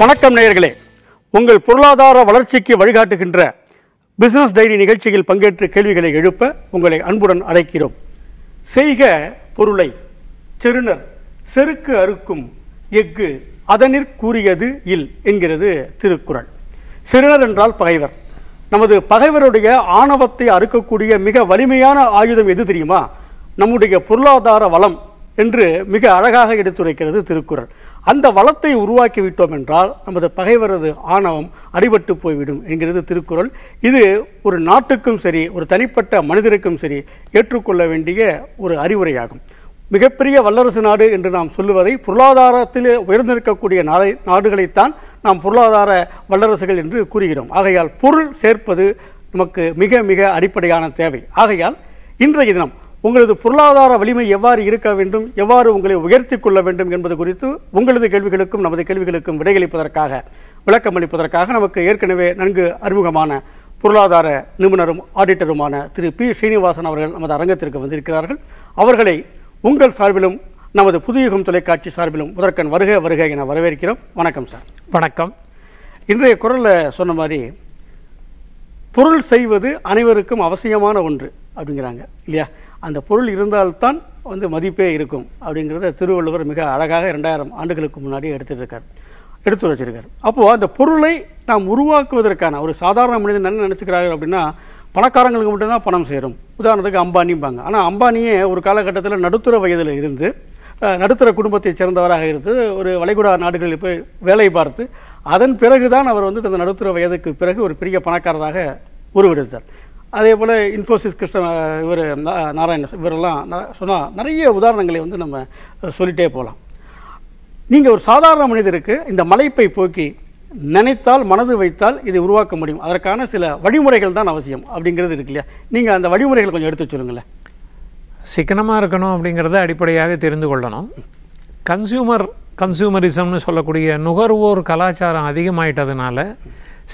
வணக்கம் நேயர்களே உங்கள் பொருளாதார வளர்ச்சிக்கு வழிகாட்டுகின்ற பிசினஸ் டைரி நிகழ்ச்சியில் பங்கேற்று கேள்விகளை எழுப்ப உங்களை அன்புடன் அழைக்கிறோம் செய்க பொருளை செருணர் செருக்கு அறுக்கும் எஃகு அதனிற் கூறியது இல் என்கிறது திருக்குறள் செருணர் என்றால் பகைவர் நமது பகைவருடைய ஆணவத்தை அறுக்கக்கூடிய மிக வலிமையான ஆயுதம் எது தெரியுமா நம்முடைய பொருளாதார வளம் என்று மிக அழகாக எடுத்துரைக்கிறது திருக்குறள் அந்த வளத்தை உருவாக்கி விட்டோம் என்றால் நமது பகைவரது ஆணவம் அடிபட்டு போய்விடும் என்கிறது திருக்குறள் இது ஒரு நாட்டுக்கும் சரி ஒரு தனிப்பட்ட மனிதருக்கும் சரி ஏற்றுக்கொள்ள வேண்டிய ஒரு அறிவுரையாகும் மிகப்பெரிய வல்லரசு நாடு என்று நாம் சொல்லுவதை பொருளாதாரத்திலே உயர்ந்திருக்கக்கூடிய நாளை நாடுகளைத்தான் நாம் பொருளாதார வல்லரசுகள் என்று கூறுகிறோம் ஆகையால் பொருள் சேர்ப்பது நமக்கு மிக மிக அடிப்படையான தேவை ஆகையால் இன்றைய தினம் உங்களது பொருளாதார வலிமை எவ்வாறு இருக்க வேண்டும் எவ்வாறு உங்களை உயர்த்தி கொள்ள வேண்டும் என்பது குறித்து உங்களது கேள்விகளுக்கும் நமது கேள்விகளுக்கும் விடையளிப்பதற்காக விளக்கம் அளிப்பதற்காக நமக்கு ஏற்கனவே நன்கு அறிமுகமான பொருளாதார நிபுணரும் ஆடிட்டருமான திரு பி ஸ்ரீனிவாசன் அவர்கள் நமது அரங்கத்திற்கு வந்திருக்கிறார்கள் அவர்களை உங்கள் சார்பிலும் நமது புதியகம் தொலைக்காட்சி சார்பிலும் முதற்கண் வருக வருக என வரவேற்கிறோம் வணக்கம் சார் வணக்கம் இன்றைய குரலில் சொன்ன மாதிரி பொருள் செய்வது அனைவருக்கும் அவசியமான ஒன்று அப்படிங்கிறாங்க இல்லையா அந்த பொருள் இருந்தால்தான் வந்து மதிப்பே இருக்கும் அப்படிங்கிறத திருவள்ளுவர் மிக அழகாக இரண்டாயிரம் ஆண்டுகளுக்கு முன்னாடி எடுத்துருக்கார் எடுத்து வச்சிருக்கார் அப்போது அந்த பொருளை நாம் உருவாக்குவதற்கான ஒரு சாதாரண மனிதன் என்ன நினச்சிக்கிறார்கள் அப்படின்னா பணக்காரங்களுக்கு மட்டும்தான் பணம் சேரும் உதாரணத்துக்கு அம்பானிம்பாங்க ஆனால் அம்பானியே ஒரு காலகட்டத்தில் நடுத்தர வயதில் இருந்து நடுத்தர குடும்பத்தைச் சேர்ந்தவராக இருந்து ஒரு வளைகுடா நாடுகளில் போய் வேலை பார்த்து அதன் பிறகுதான் அவர் வந்து தனது நடுத்தர வயதுக்கு பிறகு ஒரு பெரிய பணக்காரராக உருவெடுத்தார் அதே போல் இன்ஃபோசிஸ் கிருஷ்ண இவர் நாராயண இவரெல்லாம் சொன்னால் நிறைய உதாரணங்களை வந்து நம்ம சொல்லிட்டே போகலாம் நீங்கள் ஒரு சாதாரண மனிதருக்கு இந்த மலைப்பை போக்கி நினைத்தால் மனது வைத்தால் இதை உருவாக்க முடியும் அதற்கான சில வழிமுறைகள் தான் அவசியம் அப்படிங்கிறது இருக்கு இல்லையா நீங்கள் அந்த வழிமுறைகள் கொஞ்சம் எடுத்து வச்சுருங்களேன் சிக்கனமாக இருக்கணும் அப்படிங்கிறத அடிப்படையாக தெரிந்து கொள்ளணும் கன்சியூமர் கன்சியூமரிசம்னு சொல்லக்கூடிய நுகர்வோர் கலாச்சாரம் அதிகமாயிட்டதுனால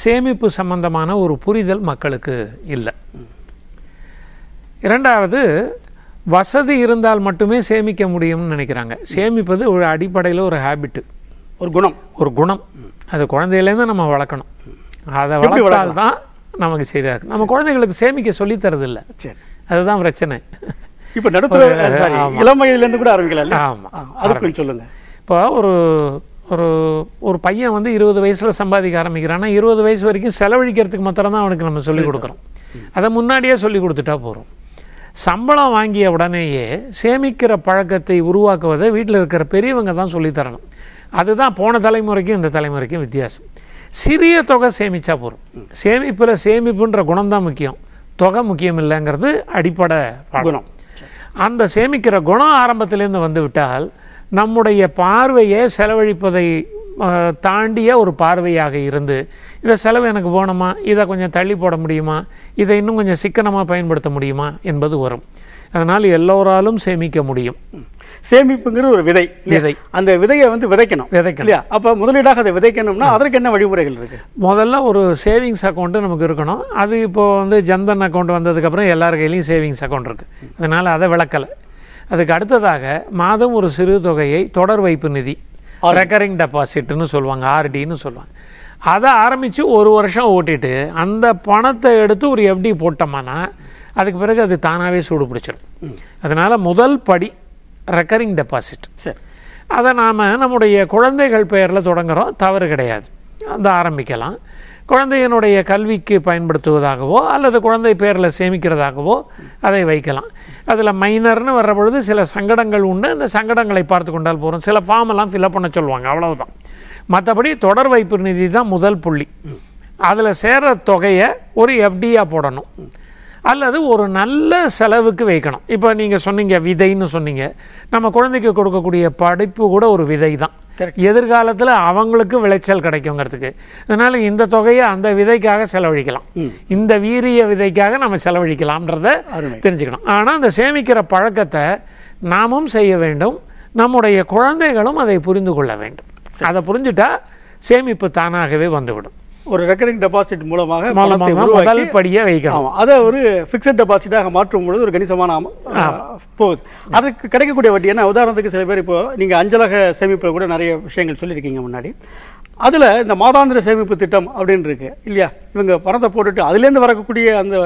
சேமிப்பு சம்பந்தமான ஒரு புரிதல் மக்களுக்கு இல்லை இரண்டாவது வசதி இருந்தால் மட்டுமே சேமிக்க முடியும்னு நினைக்கிறாங்க சேமிப்பது ஒரு அடிப்படையில் ஒரு ஹேபிட்டு ஒரு குணம் ஒரு குணம் அது குழந்தையிலேருந்து நம்ம வளர்க்கணும் அதை வளர்த்தால் தான் நமக்கு சரியாக இருக்கும் நம்ம குழந்தைகளுக்கு சேமிக்க சரி அதுதான் பிரச்சனை இப்போ நடுத்தர இளமையிலேருந்து கூட ஆரம்பிக்கலாம் ஆமாம் அது சொல்லுங்கள் இப்போ ஒரு ஒரு ஒரு பையன் வந்து இருபது வயசில் சம்பாதிக்க ஆரம்பிக்கிறான் இருபது வயசு வரைக்கும் செலவழிக்கிறதுக்கு மாத்திரம் தான் அவனுக்கு நம்ம சொல்லிக் கொடுக்குறோம் அதை முன்னாடியே சொல்லி கொடுத்துட்டா போகிறோம் சம்பளம் வாங்கிய உடனேயே சேமிக்கிற பழக்கத்தை உருவாக்குவதை வீட்டில் இருக்கிற பெரியவங்க தான் சொல்லித்தரணும் அதுதான் போன தலைமுறைக்கும் இந்த தலைமுறைக்கும் வித்தியாசம் சிறிய தொகை சேமித்தா போகிறோம் சேமிப்பில் சேமிப்புன்ற குணம்தான் முக்கியம் தொகை முக்கியம் இல்லைங்கிறது அடிப்படை குணம் அந்த சேமிக்கிற குணம் ஆரம்பத்திலேருந்து வந்து விட்டால் நம்முடைய பார்வையை செலவழிப்பதை தாண்டிய ஒரு பார்வையாக இருந்து இந்த செலவு எனக்கு போகணுமா இதை கொஞ்சம் தள்ளி போட முடியுமா இதை இன்னும் கொஞ்சம் சிக்கனமாக பயன்படுத்த முடியுமா என்பது வரும் அதனால் எல்லோராலும் சேமிக்க முடியும் சேமிப்புங்கிறது ஒரு விதை விதை அந்த விதையை வந்து விதைக்கணும் விதைக்கணும் இல்லையா அப்போ முதலீடாக அதை விதைக்கணும்னா அதற்கு என்ன வழிமுறைகள் இருக்குது முதல்ல ஒரு சேவிங்ஸ் அக்கௌண்ட்டு நமக்கு இருக்கணும் அது இப்போது வந்து ஜன்தன் அக்கௌண்ட் வந்ததுக்கப்புறம் எல்லார் கையிலையும் சேவிங்ஸ் அக்கௌண்ட் இருக்குது அதனால் அதை விளக்கலை அதுக்கு அடுத்ததாக மாதம் ஒரு சிறு தொகையை தொடர் வைப்பு நிதி ரெக்கரிங் டெபாசிட்னு சொல்லுவாங்க ஆர்டின்னு சொல்லுவாங்க அதை ஆரம்பித்து ஒரு வருஷம் ஓட்டிட்டு அந்த பணத்தை எடுத்து ஒரு எஃப்டி போட்டோம்னா அதுக்கு பிறகு அது தானாகவே சூடு பிடிச்சிடும் அதனால் முதல் படி ரெக்கரிங் டெபாசிட் சரி அதை நாம் நம்முடைய குழந்தைகள் பெயரில் தொடங்குகிறோம் தவறு கிடையாது அந்த ஆரம்பிக்கலாம் குழந்தையினுடைய கல்விக்கு பயன்படுத்துவதாகவோ அல்லது குழந்தை பேரில் சேமிக்கிறதாகவோ அதை வைக்கலாம் அதில் மைனர்னு வர்ற பொழுது சில சங்கடங்கள் உண்டு அந்த சங்கடங்களை பார்த்து கொண்டால் போகிறோம் சில ஃபார்ம் எல்லாம் ஃபில்அப் பண்ண சொல்லுவாங்க அவ்வளவுதான் மற்றபடி தொடர் வைப்பு நிதி தான் முதல் புள்ளி அதில் சேர்கிற தொகையை ஒரு எஃப்டியாக போடணும் அல்லது ஒரு நல்ல செலவுக்கு வைக்கணும் இப்போ நீங்கள் சொன்னீங்க விதைன்னு சொன்னீங்க நம்ம குழந்தைக்கு கொடுக்கக்கூடிய படிப்பு கூட ஒரு விதை தான் எதிர்காலத்தில் அவங்களுக்கும் விளைச்சல் கிடைக்குங்கிறதுக்கு அதனால் இந்த தொகையை அந்த விதைக்காக செலவழிக்கலாம் இந்த வீரிய விதைக்காக நம்ம செலவழிக்கலாம்ன்றத தெரிஞ்சுக்கணும் ஆனால் அந்த சேமிக்கிற பழக்கத்தை நாமும் செய்ய வேண்டும் நம்முடைய குழந்தைகளும் அதை புரிந்து கொள்ள வேண்டும் அதை புரிஞ்சுட்டா சேமிப்பு தானாகவே வந்துவிடும் ஒரு ரெக்கரிங் டெபாசிட் மூலமாக முதல் படியே வைக்கணும் அதை ஒரு ஃபிக்ஸட் டெபாசிட்டாக மாற்றும் பொழுது ஒரு கணிசமான போகுது அதுக்கு கிடைக்கக்கூடிய வட்டி ஏன்னா உதாரணத்துக்கு சில பேர் இப்போ நீங்கள் அஞ்சலக சேமிப்பில் கூட நிறைய விஷயங்கள் சொல்லியிருக்கீங்க முன்னாடி அதில் இந்த மாதாந்திர சேமிப்பு திட்டம் அப்படின்னு இருக்கு இல்லையா இவங்க பணத்தை போட்டுட்டு அதுலேருந்து வரக்கூடிய அந்த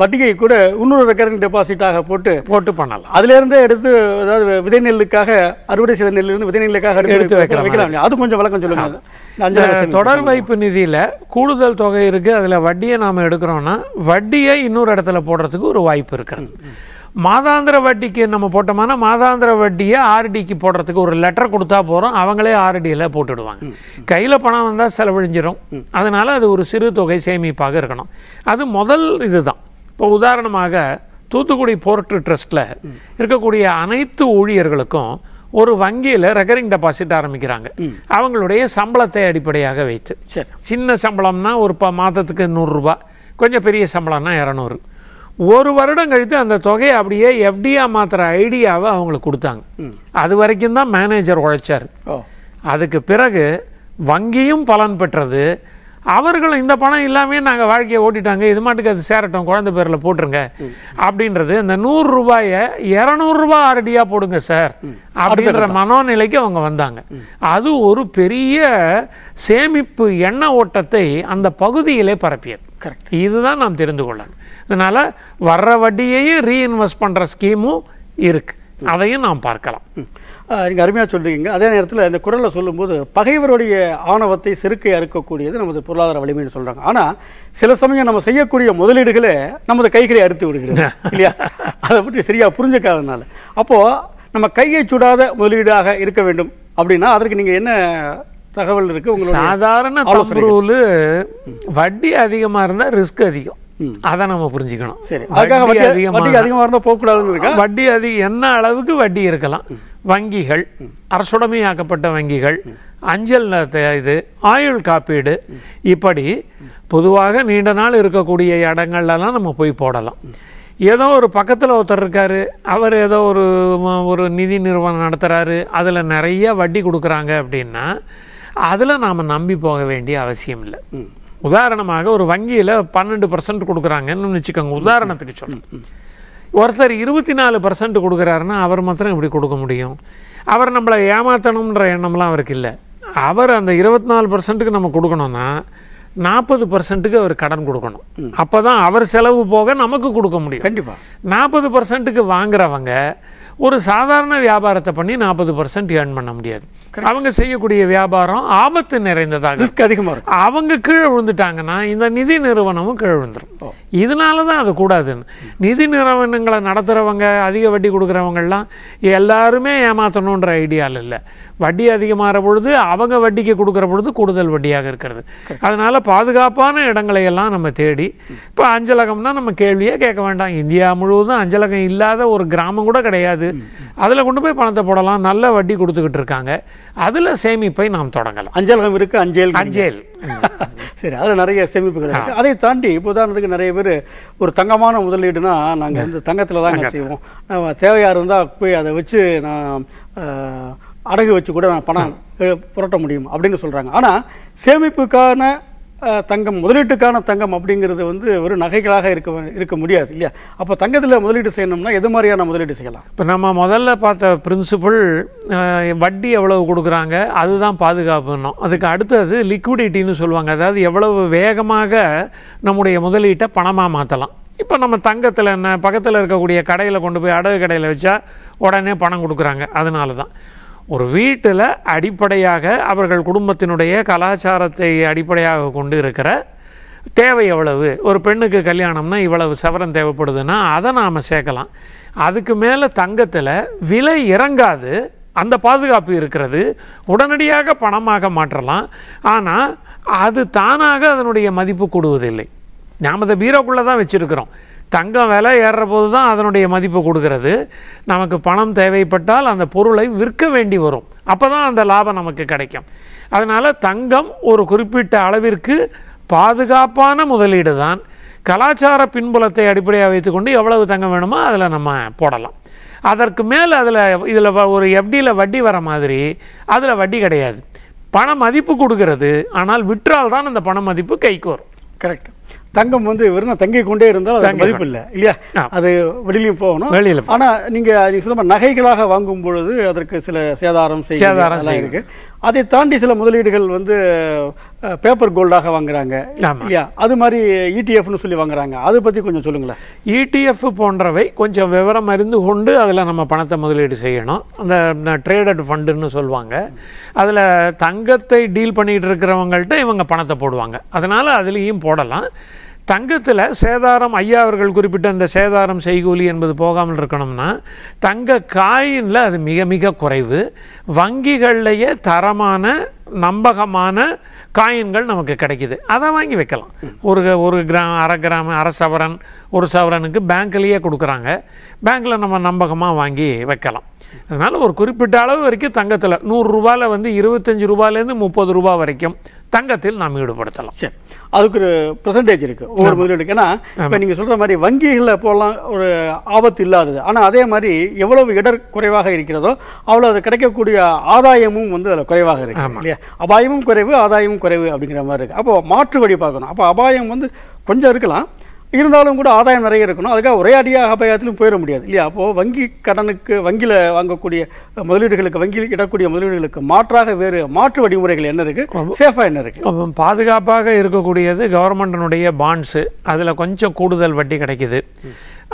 வட்டியை கூட இன்னொரு ரெக்கரிங் டெபாசிட்டாக போட்டு போட்டு பண்ணலாம் அதுலேருந்தே எடுத்து அதாவது விதை நெல்லுக்காக அறுவடை செய்த நெல்லிருந்து விதை நெல்லுக்காக எடுத்து வைக்கலாம் அது கொஞ்சம் வழக்கம் சொல்லுங்க தொடர் வைப்பு நிதியில் கூடுதல் தொகை இருக்குது அதில் வட்டியை நாம் எடுக்கிறோம்னா வட்டியை இன்னொரு இடத்துல போடுறதுக்கு ஒரு வாய்ப்பு இருக்குது மாதாந்திர வட்டிக்கு நம்ம போட்டோம்னா மாதாந்திர வட்டியை ஆர்டிக்கு போடுறதுக்கு ஒரு லெட்டர் கொடுத்தா போகிறோம் அவங்களே ஆர்டியில் போட்டுடுவாங்க கையில் பணம் வந்தால் செலவழிஞ்சிடும் அதனால் அது ஒரு சிறு தொகை சேமிப்பாக இருக்கணும் அது முதல் இதுதான் இப்போ உதாரணமாக தூத்துக்குடி போர்ட்டு ட்ரஸ்ட்டில் இருக்கக்கூடிய அனைத்து ஊழியர்களுக்கும் ஒரு வங்கியில் ரெக்கரிங் டெபாசிட் ஆரம்பிக்கிறாங்க அவங்களுடைய சம்பளத்தை அடிப்படையாக வைத்து சின்ன சம்பளம்னா ஒரு ப மாதத்துக்கு நூறுரூபா கொஞ்சம் பெரிய சம்பளம்னா இரநூறு ஒரு வருடம் கழித்து அந்த தொகையை அப்படியே எஃப்டியாக மாத்திர ஐடியாவை அவங்களுக்கு கொடுத்தாங்க அது வரைக்கும் தான் மேனேஜர் உழைச்சார் அதுக்கு பிறகு வங்கியும் பலன் பெற்றது அவர்களும் இந்த பணம் இல்லாமே நாங்கள் வாழ்க்கையை ஓட்டிட்டாங்க இது மாட்டுக்கு அது சேரட்டும் குழந்தை பேரில் போட்டுருங்க அப்படின்றது இந்த நூறு ரூபாயை இரநூறுபா ஆரடியாக போடுங்க சார் அப்படின்ற மனோநிலைக்கு அவங்க வந்தாங்க அது ஒரு பெரிய சேமிப்பு எண்ண ஓட்டத்தை அந்த பகுதியிலே பரப்பியது கரெக்ட் இதுதான் நாம் தெரிந்து கொள்ளணும் அதனால் வர்ற வட்டியையும் ரீஇன்வெஸ்ட் பண்ணுற ஸ்கீமும் இருக்குது அதையும் நாம் பார்க்கலாம் நீங்கள் அருமையாக சொல்கிறீங்க அதே நேரத்தில் இந்த குரலை சொல்லும்போது பகைவருடைய ஆணவத்தை செருக்கை அறுக்கக்கூடியது நமது பொருளாதார வலிமைன்னு சொல்கிறாங்க ஆனால் சில சமயம் நம்ம செய்யக்கூடிய முதலீடுகளே நமது கைகளை அறுத்து விடுகிறது இல்லையா அதை பற்றி சரியாக புரிஞ்சுக்காதனால அப்போது நம்ம கையை சுடாத முதலீடாக இருக்க வேண்டும் அப்படின்னா அதற்கு நீங்கள் என்ன தகவல் இருக்குது உங்களுக்கு சாதாரண வட்டி அதிகமாக இருந்தால் ரிஸ்க் அதிகம் அதை நம்ம புரிஞ்சுக்கணும் வட்டி அதிக என்ன அளவுக்கு வட்டி இருக்கலாம் வங்கிகள் அரசுடமையாக்கப்பட்ட வங்கிகள் அஞ்சல் இது ஆயுள் காப்பீடு இப்படி பொதுவாக நீண்ட நாள் இருக்கக்கூடிய இடங்கள்லாம் நம்ம போய் போடலாம் ஏதோ ஒரு பக்கத்தில் ஒருத்தர் இருக்காரு அவர் ஏதோ ஒரு ஒரு நிதி நிறுவனம் நடத்துகிறாரு அதில் நிறைய வட்டி கொடுக்குறாங்க அப்படின்னா அதில் நாம் நம்பி போக வேண்டிய அவசியம் இல்லை உதாரணமாக ஒரு வங்கியில் பன்னெண்டு பர்சன்ட் கொடுக்குறாங்கன்னு வச்சுக்கோங்க உதாரணத்துக்கு சொல்லு ஒருத்தர் இருபத்தி நாலு பர்சன்ட் கொடுக்குறாருன்னா அவர் மாத்திரம் இப்படி கொடுக்க முடியும் அவர் நம்மளை ஏமாற்றணுன்ற எண்ணம்லாம் அவருக்கு இல்லை அவர் அந்த இருபத்தி நாலு பர்சன்ட்டுக்கு நம்ம கொடுக்கணும்னா நாற்பது பர்சன்ட்டுக்கு அவர் கடன் கொடுக்கணும் அப்போ தான் அவர் செலவு போக நமக்கு கொடுக்க முடியும் கண்டிப்பாக நாற்பது பர்சன்ட்டுக்கு வாங்குறவங்க ஒரு சாதாரண வியாபாரத்தை பண்ணி நாற்பது பர்சன்ட் ஏர்ன் பண்ண முடியாது அவங்க செய்யக்கூடிய வியாபாரம் ஆபத்து நிறைந்ததாக அதிகமாக இருக்கும் அவங்க கீழே விழுந்துட்டாங்கன்னா இந்த நிதி நிறுவனமும் கீழே விழுந்துடும் இதனால தான் அது கூடாதுன்னு நிதி நிறுவனங்களை நடத்துகிறவங்க அதிக வட்டி கொடுக்குறவங்கெல்லாம் எல்லாருமே ஏமாற்றணுன்ற ஐடியாவில் இல்லை வட்டி அதிகமாகிற பொழுது அவங்க வட்டிக்கு கொடுக்குற பொழுது கூடுதல் வட்டியாக இருக்கிறது அதனால் பாதுகாப்பான இடங்களையெல்லாம் நம்ம தேடி இப்போ அஞ்சலகம்னா நம்ம கேள்வியே கேட்க வேண்டாம் இந்தியா முழுவதும் அஞ்சலகம் இல்லாத ஒரு கிராமம் கூட கிடையாது இருக்குது அதில் கொண்டு போய் பணத்தை போடலாம் நல்ல வட்டி கொடுத்துக்கிட்டு இருக்காங்க அதில் சேமிப்பை நாம் தொடங்கலாம் அஞ்சலகம் இருக்குது அஞ்சல் அஞ்சல் சரி அதில் நிறைய சேமிப்புகள் இருக்குது அதை தாண்டி இப்போ உதாரணத்துக்கு நிறைய பேர் ஒரு தங்கமான முதலீடுனா நாங்கள் வந்து தங்கத்தில் தான் செய்வோம் நம்ம தேவையாக இருந்தால் போய் அதை வச்சு நான் அடகு வச்சு கூட நான் பணம் புரட்ட முடியும் அப்படின்னு சொல்கிறாங்க ஆனால் சேமிப்புக்கான தங்கம் முதலீட்டுக்கான தங்கம் அப்படிங்கிறது வந்து ஒரு நகைகளாக இருக்க இருக்க முடியாது இல்லையா அப்போ தங்கத்தில் முதலீடு செய்யணும்னா எது மாதிரியான முதலீடு செய்யலாம் இப்போ நம்ம முதல்ல பார்த்த பிரின்சிபல் வட்டி எவ்வளவு கொடுக்குறாங்க அதுதான் பாதுகாப்புனோம் அதுக்கு அடுத்தது லிக்விடிட்டின்னு சொல்லுவாங்க அதாவது எவ்வளவு வேகமாக நம்முடைய முதலீட்டை பணமாக மாற்றலாம் இப்போ நம்ம தங்கத்தில் என்ன பக்கத்தில் இருக்கக்கூடிய கடையில் கொண்டு போய் அடகு கடையில் வச்சா உடனே பணம் கொடுக்குறாங்க அதனால தான் ஒரு வீட்டில் அடிப்படையாக அவர்கள் குடும்பத்தினுடைய கலாச்சாரத்தை அடிப்படையாக கொண்டு இருக்கிற தேவை எவ்வளவு ஒரு பெண்ணுக்கு கல்யாணம்னா இவ்வளவு சவரம் தேவைப்படுதுன்னா அதை நாம் சேர்க்கலாம் அதுக்கு மேலே தங்கத்தில் விலை இறங்காது அந்த பாதுகாப்பு இருக்கிறது உடனடியாக பணமாக மாற்றலாம் ஆனால் அது தானாக அதனுடைய மதிப்பு கூடுவதில்லை நாம் அதை பீரோக்குள்ளே தான் வச்சுருக்கிறோம் தங்கம் விலை ஏறுற போது தான் அதனுடைய மதிப்பு கொடுக்கறது நமக்கு பணம் தேவைப்பட்டால் அந்த பொருளை விற்க வேண்டி வரும் அப்போ தான் அந்த லாபம் நமக்கு கிடைக்கும் அதனால் தங்கம் ஒரு குறிப்பிட்ட அளவிற்கு பாதுகாப்பான முதலீடு தான் கலாச்சார பின்புலத்தை அடிப்படையாக வைத்துக்கொண்டு எவ்வளவு தங்கம் வேணுமோ அதில் நம்ம போடலாம் அதற்கு மேல் அதில் இதில் ஒரு எஃப்டியில் வட்டி வர மாதிரி அதில் வட்டி கிடையாது பண மதிப்பு கொடுக்கறது ஆனால் விற்றால் தான் அந்த பண மதிப்பு கைக்கு வரும் கரெக்ட் தங்கம் வந்து வெறும் தங்கி கொண்டே இருந்தால் அது மதிப்பு இல்லை இல்லையா அது வெளியிலையும் போகணும் வெளியில் ஆனால் நீங்கள் நீங்கள் சொல்ல நகைகளாக வாங்கும் பொழுது அதற்கு சில சேதாரம் சேதாரம் இருக்கு அதை தாண்டி சில முதலீடுகள் வந்து பேப்பர் கோல்டாக வாங்குறாங்க இல்லையா அது மாதிரி இடிஎஃப்னு e சொல்லி வாங்குறாங்க அதை பற்றி கொஞ்சம் சொல்லுங்களேன் இடிஎஃப் e போன்றவை கொஞ்சம் விவரம் அறிந்து கொண்டு அதில் நம்ம பணத்தை முதலீடு செய்யணும் அந்த ட்ரேடட் ஃபண்டுன்னு சொல்லுவாங்க அதில் தங்கத்தை டீல் பண்ணிகிட்டு இருக்கிறவங்கள்ட்ட இவங்க பணத்தை போடுவாங்க அதனால் அதுலேயும் போடலாம் தங்கத்தில் சேதாரம் ஐயா அவர்கள் குறிப்பிட்ட அந்த சேதாரம் செய்கூலி என்பது போகாமல் இருக்கணும்னா தங்க காயினில் அது மிக மிக குறைவு வங்கிகள்லேயே தரமான நம்பகமான காயின்கள் நமக்கு கிடைக்கிது அதை வாங்கி வைக்கலாம் ஒரு ஒரு கிராம் அரை கிராம் அரை சவரன் ஒரு சவரனுக்கு பேங்க்லேயே கொடுக்குறாங்க பேங்க்கில் நம்ம நம்பகமாக வாங்கி வைக்கலாம் அதனால் ஒரு குறிப்பிட்ட அளவு வரைக்கும் தங்கத்தில் நூறுரூபாவில் வந்து இருபத்தஞ்சி ரூபாலேருந்து முப்பது ரூபா வரைக்கும் தங்கத்தில் நாம் ஈடுபடுத்தலாம் சரி அதுக்கு ஒரு பெர்சன்டேஜ் இருக்குது ஒவ்வொரு முதலீடு ஏன்னா இப்போ நீங்கள் சொல்கிற மாதிரி வங்கிகளில் போகலாம் ஒரு ஆபத்து இல்லாதது ஆனால் அதே மாதிரி எவ்வளவு இடர் குறைவாக இருக்கிறதோ அவ்வளோ அது கிடைக்கக்கூடிய ஆதாயமும் வந்து அதில் குறைவாக இருக்கு இல்லையா அபாயமும் குறைவு ஆதாயமும் குறைவு அப்படிங்கிற மாதிரி இருக்குது அப்போ மாற்று வழி பார்க்கணும் அப்போ அபாயம் வந்து கொஞ்சம் இருக்கலாம் இருந்தாலும் கூட ஆதாயம் நிறைய இருக்கணும் அதுக்காக ஒரே அடியாக அபாயத்திலும் போயிட முடியாது இல்லையா அப்போது வங்கி கடனுக்கு வங்கியில் வாங்கக்கூடிய முதலீடுகளுக்கு வங்கியில் இடக்கூடிய முதலீடுகளுக்கு மாற்றாக வேறு மாற்று வழிமுறைகள் என்ன இருக்குது சேஃபாக என்ன இருக்குது பாதுகாப்பாக இருக்கக்கூடியது கவர்மெண்டனுடைய பாண்ட்ஸு அதில் கொஞ்சம் கூடுதல் வட்டி கிடைக்கிது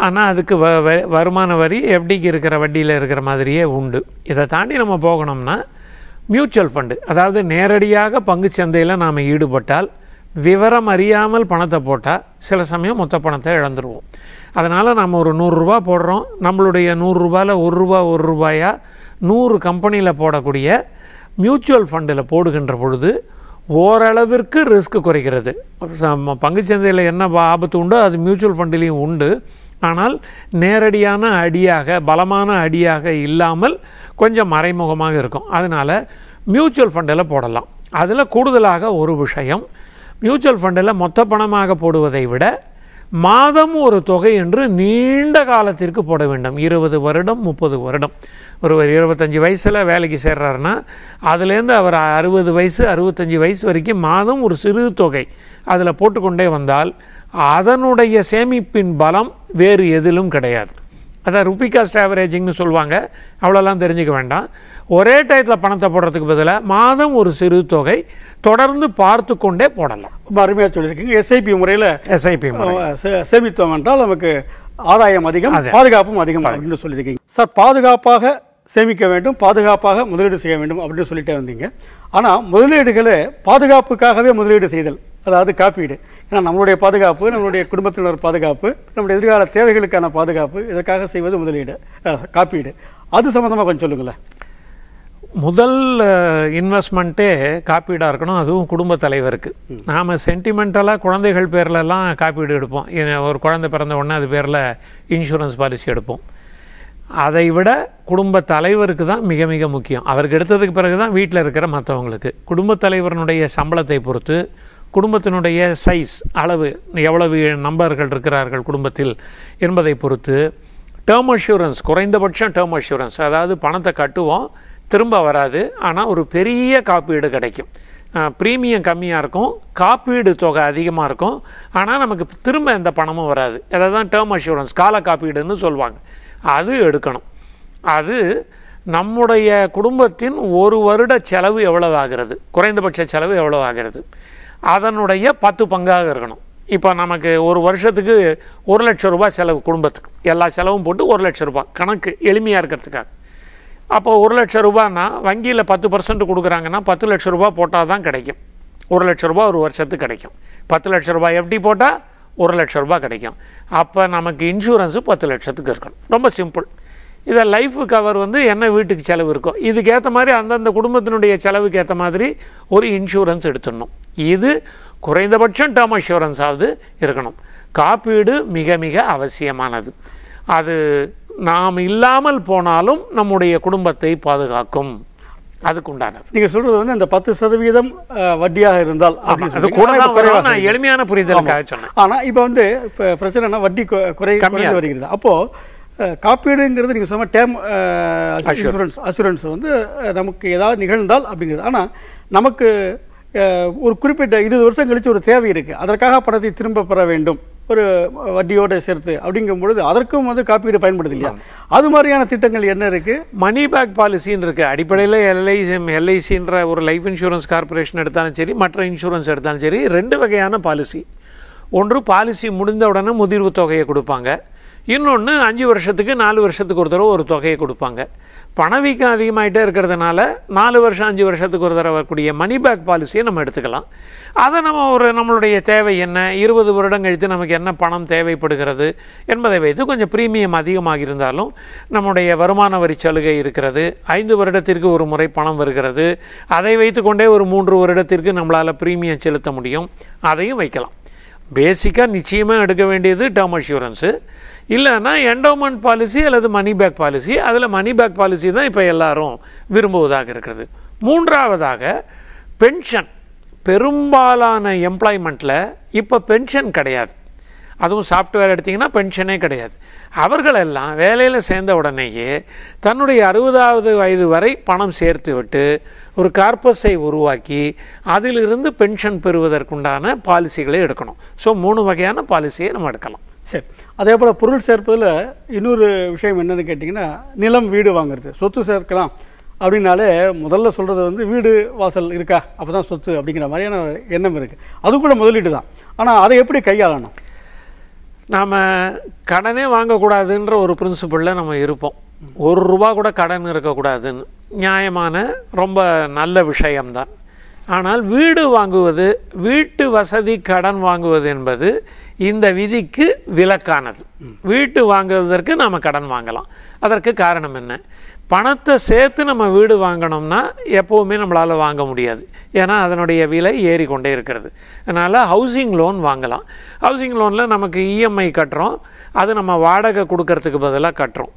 ஆனால் அதுக்கு வ வருமான வரி எப்படிக்கு இருக்கிற வட்டியில் இருக்கிற மாதிரியே உண்டு இதை தாண்டி நம்ம போகணும்னா மியூச்சுவல் ஃபண்டு அதாவது நேரடியாக பங்கு சந்தையில் நாம் ஈடுபட்டால் விவரம் அறியாமல் பணத்தை போட்டால் சில சமயம் மொத்த பணத்தை இழந்துருவோம் அதனால் நம்ம ஒரு நூறுரூவா போடுறோம் நம்மளுடைய நூறுரூபாவில் ஒரு ரூபா ஒரு ரூபாயாக நூறு கம்பெனியில் போடக்கூடிய மியூச்சுவல் ஃபண்டில் போடுகின்ற பொழுது ஓரளவிற்கு ரிஸ்க் குறைக்கிறது சந்தையில் என்ன ஆபத்து உண்டோ அது மியூச்சுவல் ஃபண்டிலையும் உண்டு ஆனால் நேரடியான அடியாக பலமான அடியாக இல்லாமல் கொஞ்சம் மறைமுகமாக இருக்கும் அதனால் மியூச்சுவல் ஃபண்டில் போடலாம் அதில் கூடுதலாக ஒரு விஷயம் மியூச்சுவல் ஃபண்டில் மொத்த பணமாக போடுவதை விட மாதம் ஒரு தொகை என்று நீண்ட காலத்திற்கு போட வேண்டும் இருபது வருடம் முப்பது வருடம் ஒருவர் இருபத்தஞ்சி வயசில் வேலைக்கு சேர்றாருன்னா அதுலேருந்து அவர் அறுபது வயசு அறுபத்தஞ்சி வயசு வரைக்கும் மாதம் ஒரு சிறு தொகை அதில் போட்டுக்கொண்டே வந்தால் அதனுடைய சேமிப்பின் பலம் வேறு எதிலும் கிடையாது அதான் ருபி காஸ்ட் ஆவரேஜிங்னு சொல்லுவாங்க அவ்வளோலாம் தெரிஞ்சுக்க வேண்டாம் ஒரே டயத்தில் பணத்தை போடுறதுக்கு பதிலாக மாதம் ஒரு சிறு தொகை தொடர்ந்து பார்த்து கொண்டே போடலாம் ரொம்ப அருமையாக சொல்லியிருக்கீங்க எஸ்ஐபி முறையில் எஸ்ஐபி சேமித்தோம் என்றால் நமக்கு ஆதாயம் அதிகம் பாதுகாப்பும் அதிகம் அப்படின்னு சொல்லியிருக்கீங்க சார் பாதுகாப்பாக சேமிக்க வேண்டும் பாதுகாப்பாக முதலீடு செய்ய வேண்டும் அப்படின்னு சொல்லிட்டே வந்தீங்க ஆனால் முதலீடுகளை பாதுகாப்புக்காகவே முதலீடு செய்தல் அதாவது காப்பீடு ஏன்னா நம்மளுடைய பாதுகாப்பு நம்மளுடைய குடும்பத்தினர் பாதுகாப்பு நம்முடைய எதிர்கால தேவைகளுக்கான பாதுகாப்பு இதற்காக செய்வது முதலீடு காப்பீடு அது சம்மந்தமாக கொஞ்சம் சொல்லுங்களேன் முதல் இன்வெஸ்ட்மெண்ட்டே காப்பீடாக இருக்கணும் அதுவும் குடும்ப தலைவருக்கு நாம் சென்டிமெண்டலாக குழந்தைகள் பேர்லலாம் காப்பீடு எடுப்போம் ஒரு குழந்தை பிறந்த உடனே அது பேரில் இன்சூரன்ஸ் பாலிசி எடுப்போம் அதை விட குடும்ப தலைவருக்கு தான் மிக மிக முக்கியம் அவருக்கு எடுத்ததுக்கு பிறகு தான் வீட்டில் இருக்கிற மற்றவங்களுக்கு குடும்ப தலைவரனுடைய சம்பளத்தை பொறுத்து குடும்பத்தினுடைய சைஸ் அளவு எவ்வளவு நம்பர்கள் இருக்கிறார்கள் குடும்பத்தில் என்பதை பொறுத்து டேர்ம் அஷூரன்ஸ் குறைந்தபட்சம் டேர்ம் அஷூரன்ஸ் அதாவது பணத்தை கட்டுவோம் திரும்ப வராது ஆனால் ஒரு பெரிய காப்பீடு கிடைக்கும் ப்ரீமியம் கம்மியாக இருக்கும் காப்பீடு தொகை அதிகமாக இருக்கும் ஆனால் நமக்கு திரும்ப எந்த பணமும் வராது அதாவது தான் டேர்ம் அஷூரன்ஸ் கால காப்பீடுன்னு சொல்லுவாங்க அது எடுக்கணும் அது நம்முடைய குடும்பத்தின் ஒரு வருட செலவு எவ்வளவு ஆகிறது குறைந்தபட்ச செலவு எவ்வளவு ஆகிறது அதனுடைய பத்து பங்காக இருக்கணும் இப்போ நமக்கு ஒரு வருஷத்துக்கு ஒரு லட்ச ரூபாய் செலவு குடும்பத்துக்கு எல்லா செலவும் போட்டு ஒரு லட்ச ரூபாய் கணக்கு எளிமையாக இருக்கிறதுக்காக அப்போ ஒரு லட்ச ரூபான்னா வங்கியில் பத்து பர்சன்ட் கொடுக்குறாங்கன்னா பத்து லட்ச ரூபா போட்டால் தான் கிடைக்கும் ஒரு லட்ச ரூபா ஒரு வருஷத்துக்கு கிடைக்கும் பத்து லட்ச ரூபாய் எஃப்டி போட்டால் ஒரு லட்ச ரூபா கிடைக்கும் அப்போ நமக்கு இன்சூரன்ஸு பத்து லட்சத்துக்கு இருக்கணும் ரொம்ப சிம்பிள் இதை லைஃப் கவர் வந்து என்ன வீட்டுக்கு செலவு இருக்கோ இதுக்கேற்ற மாதிரி அந்தந்த குடும்பத்தினுடைய செலவுக்கு ஏற்ற மாதிரி ஒரு இன்சூரன்ஸ் எடுத்துடணும் இது குறைந்தபட்சம் டேர்ம் அஷூரன்ஸாவது இருக்கணும் காப்பீடு மிக மிக அவசியமானது அது நாம் இல்லாமல் போனாலும் நம்முடைய குடும்பத்தை பாதுகாக்கும் அதுக்குண்டானது நீங்கள் சொல்கிறது வந்து இந்த பத்து சதவீதம் வட்டியாக இருந்தால் அது கூட நான் எளிமையான புரிதலுக்காக சொன்னேன் ஆனால் இப்போ வந்து இப்போ பிரச்சனைனா வட்டி குறை கம்மியாக வருகிறது அப்போது காப்பீடுங்கிறது நீங்கள் சொன்ன டேம் அஷூரன்ஸ் அஷூரன்ஸ் வந்து நமக்கு ஏதாவது நிகழ்ந்தால் அப்படிங்கிறது ஆனால் நமக்கு ஒரு குறிப்பிட்ட இருபது வருஷம் கழித்து ஒரு தேவை இருக்குது அதற்காக பணத்தை திரும்ப பெற வேண்டும் ஒரு வட்டியோட சேர்த்து அப்படிங்கும் பொழுது அதற்கும் வந்து காப்பீடு பயன்படுது இல்லையா அது மாதிரியான திட்டங்கள் என்ன இருக்குது மணி பேக் பாலிசின்னு இருக்குது அடிப்படையில் எல்ஐசி எல்ஐசின்ற ஒரு லைஃப் இன்சூரன்ஸ் கார்பரேஷன் எடுத்தாலும் சரி மற்ற இன்சூரன்ஸ் எடுத்தாலும் சரி ரெண்டு வகையான பாலிசி ஒன்று பாலிசி முடிந்த உடனே முதிர்வு தொகையை கொடுப்பாங்க இன்னொன்று அஞ்சு வருஷத்துக்கு நாலு வருஷத்துக்கு ஒரு தடவை ஒரு தொகையை கொடுப்பாங்க பணவீக்கம் அதிகமாகிட்டே இருக்கிறதுனால நாலு வருஷம் அஞ்சு வருஷத்துக்கு ஒரு தடவை வரக்கூடிய மணி பேக் பாலிசியை நம்ம எடுத்துக்கலாம் அதை நம்ம ஒரு நம்மளுடைய தேவை என்ன இருபது வருடம் கழித்து நமக்கு என்ன பணம் தேவைப்படுகிறது என்பதை வைத்து கொஞ்சம் ப்ரீமியம் அதிகமாக இருந்தாலும் நம்முடைய வருமான வரி சலுகை இருக்கிறது ஐந்து வருடத்திற்கு ஒரு முறை பணம் வருகிறது அதை வைத்துக்கொண்டே ஒரு மூன்று வருடத்திற்கு நம்மளால் ப்ரீமியம் செலுத்த முடியும் அதையும் வைக்கலாம் பேசிக்காக நிச்சயமாக எடுக்க வேண்டியது டேர்ம் அஷூரன்ஸு இல்லைன்னா என்டோமெண்ட் பாலிசி அல்லது மணி பேக் பாலிசி அதில் மணி பேக் பாலிசி தான் இப்போ எல்லாரும் விரும்புவதாக இருக்கிறது மூன்றாவதாக பென்ஷன் பெரும்பாலான எம்ப்ளாய்மெண்ட்டில் இப்போ பென்ஷன் கிடையாது அதுவும் சாஃப்ட்வேர் எடுத்திங்கன்னா பென்ஷனே கிடையாது அவர்களெல்லாம் வேலையில் சேர்ந்த உடனேயே தன்னுடைய அறுபதாவது வயது வரை பணம் சேர்த்து விட்டு ஒரு கார்பஸை உருவாக்கி அதிலிருந்து பென்ஷன் பெறுவதற்குண்டான பாலிசிகளை எடுக்கணும் ஸோ மூணு வகையான பாலிசியை நம்ம எடுக்கலாம் சரி அதே போல் பொருள் சேர்ப்பதில் இன்னொரு விஷயம் என்னென்னு கேட்டிங்கன்னா நிலம் வீடு வாங்குறது சொத்து சேர்க்கலாம் அப்படின்னாலே முதல்ல சொல்கிறது வந்து வீடு வாசல் இருக்கா அப்போ தான் சொத்து அப்படிங்கிற மாதிரியான எண்ணம் இருக்குது அது கூட முதலீடு தான் ஆனால் அதை எப்படி கையாளணும் நாம் கடனே வாங்கக்கூடாதுன்ற ஒரு பிரின்சிபலில் நம்ம இருப்போம் ஒரு ரூபா கூட கடன் இருக்கக்கூடாதுன்னு நியாயமான ரொம்ப நல்ல விஷயம்தான் ஆனால் வீடு வாங்குவது வீட்டு வசதி கடன் வாங்குவது என்பது இந்த விதிக்கு விலக்கானது வீட்டு வாங்குவதற்கு நாம் கடன் வாங்கலாம் அதற்கு காரணம் என்ன பணத்தை சேர்த்து நம்ம வீடு வாங்கினோம்னா எப்போவுமே நம்மளால் வாங்க முடியாது ஏன்னா அதனுடைய விலை ஏறிக்கொண்டே இருக்கிறது அதனால் ஹவுசிங் லோன் வாங்கலாம் ஹவுசிங் லோனில் நமக்கு இஎம்ஐ e கட்டுறோம் அது நம்ம வாடகை கொடுக்கறதுக்கு பதிலாக கட்டுறோம்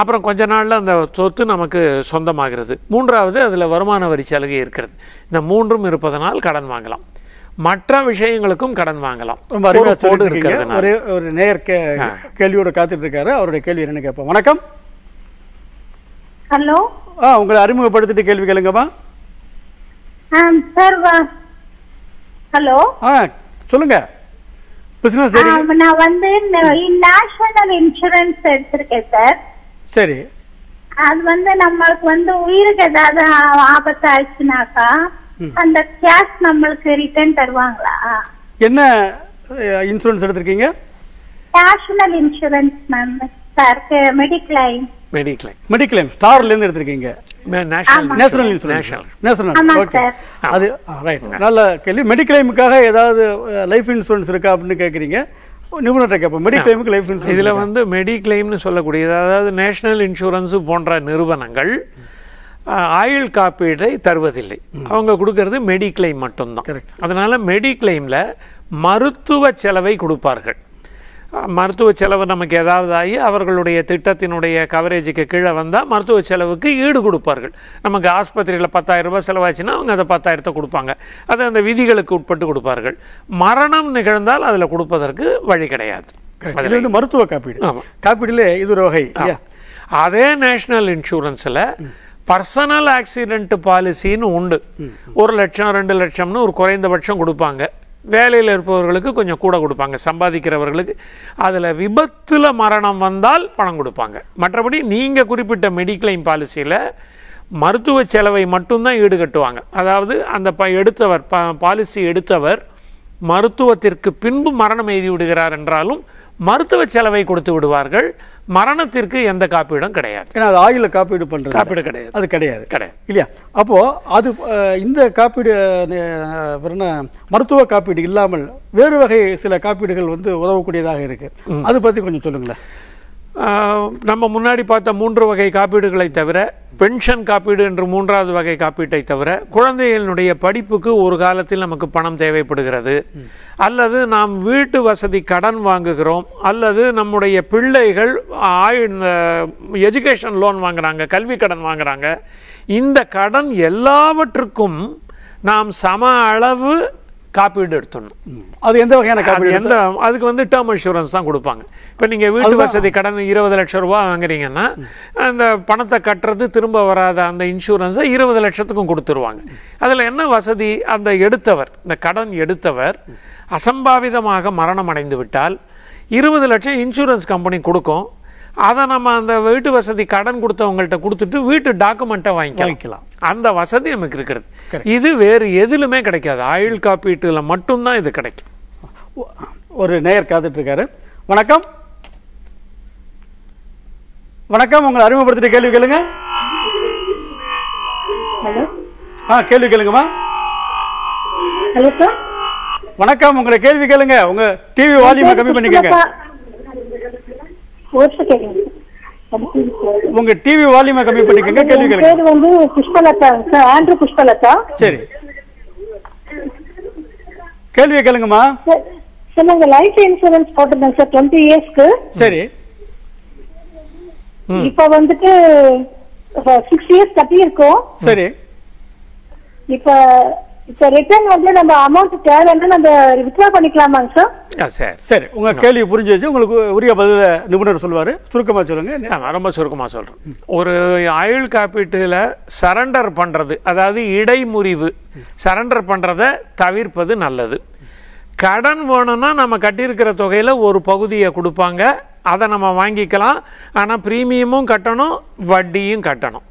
அப்புறம் கொஞ்ச நாளில் அந்த சொத்து நமக்கு சொந்தமாகிறது மூன்றாவது அதில் வருமான வரி சலுகை இருக்கிறது இந்த மூன்றும் இருப்பதனால் கடன் வாங்கலாம் மற்ற விஷயங்களுக்கும் கடன் வாங்கலாம் ஒரு கேள்வியோட காத்துட்டு இருக்காரு அவருடைய கேள்வி என்ன கேட்போம் வணக்கம் ஹலோ உங்களை அறிமுகப்படுத்திட்டு கேள்வி கேளுங்கம்மா ஹலோ சொல்லுங்க பிசினஸ் நான் வந்து நேஷனல் இன்சூரன்ஸ் எடுத்திருக்கேன் சார் சரி அது வந்து நம்மளுக்கு வந்து உயிருக்கு ஏதாவது ஆபத்து அந்த கேஷ் நம்மளுக்கு ரிட்டர்ன் தருவாங்களா என்ன இன்சூரன்ஸ் எடுத்திருக்கீங்க national insurance ma'am sir mediclaim mediclaim mediclaim ஸ்டார்ல இருந்து எடுத்திருக்கீங்க நேஷனல் இன்சூரன்ஸ் நேஷனல் அது ரைட் நல்ல கேள்வி மெடிக்ளைமுக்காக ஏதாவது லைஃப் இன்சூரன்ஸ் இருக்கா அப்படின்னு கேட்குறீங்க நிபுணர்கிட்ட கேட்போம் மெடிக்ளைமுக்கு லைஃப் இன்சூரன்ஸ் இதில் வந்து மெடிக்ளைம்னு சொல்லக்கூடியது அதாவது நேஷனல் இன்சூரன்ஸு போன்ற நிறுவனங்கள் ஆயுள் காப்பீடை தருவதில்லை அவங்க கொடுக்கறது மெடிக்ளைம் மட்டும்தான் அதனால் மெடிக்ளைமில் மருத்துவ செலவை கொடுப்பார்கள் மருத்துவ செலவு நமக்கு ஏதாவது ஆகி அவர்களுடைய திட்டத்தினுடைய கவரேஜுக்கு கீழே வந்தால் மருத்துவ செலவுக்கு ஈடு கொடுப்பார்கள் நமக்கு ஆஸ்பத்திரியில் பத்தாயிரம் ரூபாய் செலவாச்சுன்னா அவங்க அதை பத்தாயிரத்தை கொடுப்பாங்க அது அந்த விதிகளுக்கு உட்பட்டு கொடுப்பார்கள் மரணம் நிகழ்ந்தால் அதில் கொடுப்பதற்கு வழி கிடையாது மருத்துவ காப்பீடு ஆமாம் காப்பீடுல இது ஒரு வகை அதே நேஷ்னல் இன்சூரன்ஸில் பர்சனல் ஆக்சிடென்ட் பாலிசின்னு உண்டு ஒரு லட்சம் ரெண்டு லட்சம்னு ஒரு குறைந்தபட்சம் கொடுப்பாங்க வேலையில் இருப்பவர்களுக்கு கொஞ்சம் கூட கொடுப்பாங்க சம்பாதிக்கிறவர்களுக்கு அதில் விபத்தில் மரணம் வந்தால் பணம் கொடுப்பாங்க மற்றபடி நீங்கள் குறிப்பிட்ட மெடிக்ளைம் பாலிசியில் மருத்துவ செலவை மட்டும்தான் ஈடுகட்டுவாங்க அதாவது அந்த ப எடுத்தவர் ப பாலிசி எடுத்தவர் மருத்துவத்திற்கு பின்பு மரணம் எழுதி விடுகிறார் என்றாலும் மருத்துவ செலவை கொடுத்து விடுவார்கள் மரணத்திற்கு எந்த காப்பீடும் கிடையாது ஏன்னா அது ஆயுள காப்பீடு பண்ணுறது காப்பீடு கிடையாது அது கிடையாது கிடையாது இல்லையா அப்போது அது இந்த காப்பீடு என்ன மருத்துவ காப்பீடு இல்லாமல் வேறு வகை சில காப்பீடுகள் வந்து உதவக்கூடியதாக இருக்குது அதை பற்றி கொஞ்சம் சொல்லுங்களேன் நம்ம முன்னாடி பார்த்த மூன்று வகை காப்பீடுகளை தவிர பென்ஷன் காப்பீடு என்று மூன்றாவது வகை காப்பீட்டை தவிர குழந்தைகளினுடைய படிப்புக்கு ஒரு காலத்தில் நமக்கு பணம் தேவைப்படுகிறது அல்லது நாம் வீட்டு வசதி கடன் வாங்குகிறோம் அல்லது நம்முடைய பிள்ளைகள் ஆயு எஜுகேஷன் லோன் வாங்குகிறாங்க கல்வி கடன் வாங்குகிறாங்க இந்த கடன் எல்லாவற்றுக்கும் நாம் சம அளவு காப்பீடு எடுத்துடணும் அது எந்த வகையான காப்பீடு எந்த அதுக்கு வந்து டேர்ம் இன்சூரன்ஸ் தான் கொடுப்பாங்க இப்போ நீங்கள் வீட்டு வசதி கடன் இருபது லட்சம் ரூபா வாங்குறீங்கன்னா அந்த பணத்தை கட்டுறது திரும்ப வராத அந்த இன்சூரன்ஸை இருபது லட்சத்துக்கும் கொடுத்துருவாங்க அதில் என்ன வசதி அந்த எடுத்தவர் இந்த கடன் எடுத்தவர் அசம்பாவிதமாக மரணம் அடைந்து விட்டால் இருபது லட்சம் இன்சூரன்ஸ் கம்பெனி கொடுக்கும் அதை நம்ம அந்த வீட்டு வசதி கடன் கொடுத்தவங்கள்ட்ட கொடுத்துட்டு வீட்டு டாக்குமெண்ட்டை வாங்கிக்கலாம் அந்த வசதி நமக்கு இருக்கிறது இது வேறு எதுலுமே கிடைக்காது ஆயுள் காப்பீட்டில் மட்டும்தான் இது கிடைக்கும் ஒரு நேயர் காத்துட்ருக்காரு வணக்கம் வணக்கம் உங்களை அறிமுகப்படுத்திட்டு கேள்வி கேளுங்க ஆ கேள்வி கேளுங்கம்மா வணக்கம் உங்களை கேள்வி கேளுங்க உங்க டிவி வால்யூமை கம்மி பண்ணிக்கோங்க உங்க டிவி வால்யூமை கம்மி பண்ணிக்கங்க கேள்வி கேளுங்க பேர் வந்து புஷ்பலதா சார் ஆண்ட்ரு புஷ்பலதா சரி கேள்வி கேளுங்கம்மா சார் நாங்க லைஃப் இன்சூரன்ஸ் போட்டிருந்தோம் சார் டுவெண்ட்டி இயர்ஸ்க்கு சரி இப்ப வந்துட்டு சிக்ஸ் இயர்ஸ் கட்டி இருக்கோம் சரி இப்ப சார் ரிட்டர்ன் நம்ம அமௌண்ட் நம்ம பண்ணிக்கலாமாங்க சார் சரி உங்கள் கேள்வி புரிஞ்சு வச்சு உங்களுக்கு உரிய நிபுணர் சொல்லுவார் சுருக்கமாக சொல்லுங்கள் ரொம்ப சுருக்கமாக சொல்கிறேன் ஒரு ஆயுள் காப்பீட்டில் பண்ணுறது அதாவது இடைமுறிவு தவிர்ப்பது நல்லது கடன் வேணும்னா நம்ம கட்டியிருக்கிற தொகையில் ஒரு பகுதியை கொடுப்பாங்க அதை நம்ம வாங்கிக்கலாம் ஆனால் ப்ரீமியமும் கட்டணும் வட்டியும் கட்டணும்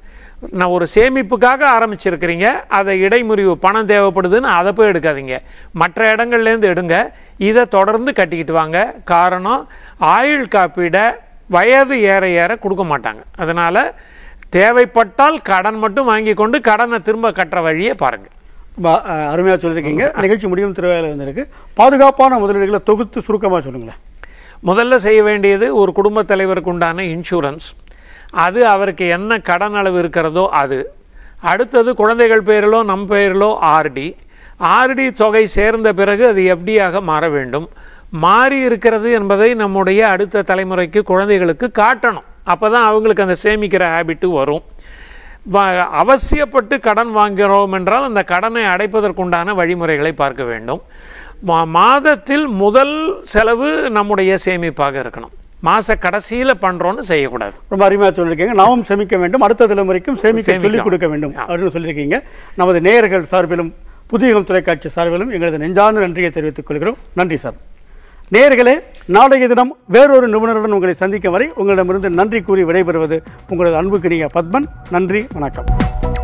நான் ஒரு சேமிப்புக்காக ஆரம்பிச்சிருக்கிறீங்க அதை இடைமுறிவு பணம் தேவைப்படுதுன்னு அதை போய் எடுக்காதீங்க மற்ற இடங்கள்லேருந்து எடுங்க இதை தொடர்ந்து கட்டிக்கிட்டு வாங்க காரணம் ஆயுள் காப்பீடை வயது ஏற ஏற கொடுக்க மாட்டாங்க அதனால் தேவைப்பட்டால் கடன் மட்டும் வாங்கி கொண்டு கடனை திரும்ப கட்டுற வழியை பாருங்கள் அருமையாக சொல்லியிருக்கீங்க நிகழ்ச்சி முடியும் திருவையில் வந்திருக்கு பாதுகாப்பான முதலீடுகளை தொகுத்து சுருக்கமாக சொல்லுங்களேன் முதல்ல செய்ய வேண்டியது ஒரு குடும்பத் தலைவருக்கு உண்டான இன்சூரன்ஸ் அது அவருக்கு என்ன கடன் அளவு இருக்கிறதோ அது அடுத்தது குழந்தைகள் பெயரிலோ நம் பெயரிலோ ஆர்டி ஆர்டி தொகை சேர்ந்த பிறகு அது எஃப்டியாக மாற வேண்டும் மாறி இருக்கிறது என்பதை நம்முடைய அடுத்த தலைமுறைக்கு குழந்தைகளுக்கு காட்டணும் அப்போ தான் அவங்களுக்கு அந்த சேமிக்கிற ஹேபிட்டு வரும் அவசியப்பட்டு கடன் வாங்கிறோம் என்றால் அந்த கடனை அடைப்பதற்குண்டான வழிமுறைகளை பார்க்க வேண்டும் மாதத்தில் முதல் செலவு நம்முடைய சேமிப்பாக இருக்கணும் மாச கடைசியில் பண்ணுறோன்னு செய்யக்கூடாது ரொம்ப அருமையாக சொல்லியிருக்கீங்க நாமும் சேமிக்க வேண்டும் அடுத்த தலைமுறைக்கும் சேமிக்க சொல்லிக் கொடுக்க வேண்டும் அப்படின்னு சொல்லியிருக்கீங்க நமது நேயர்கள் சார்பிலும் புதியகம் தொலைக்காட்சி சார்பிலும் எங்களது நெஞ்சான நன்றியை தெரிவித்துக் கொள்கிறோம் நன்றி சார் நேர்களே நாளைய தினம் வேறொரு நிபுணருடன் உங்களை சந்திக்கும் வரை உங்களிடமிருந்து நன்றி கூறி விடைபெறுவது உங்களது அன்புக்கு நீங்கள் பத்மன் நன்றி வணக்கம்